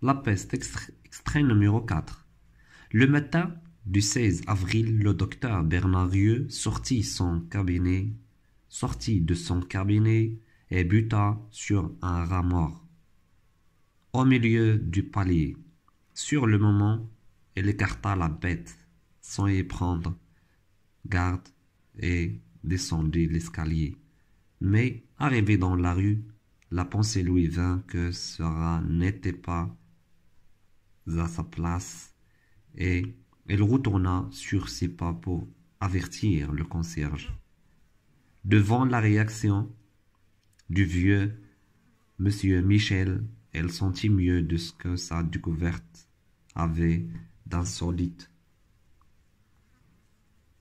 La peste, extrait numéro 4. Le matin du 16 avril, le docteur Bernardieux sortit, son cabinet, sortit de son cabinet et buta sur un rat mort au milieu du palier. Sur le moment, il écarta la bête sans y prendre garde et descendit l'escalier. Mais, arrivé dans la rue, la pensée lui vint que ce rat n'était pas à sa place et elle retourna sur ses pas pour avertir le concierge. Devant la réaction du vieux monsieur Michel, elle sentit mieux de ce que sa découverte avait d'insolite.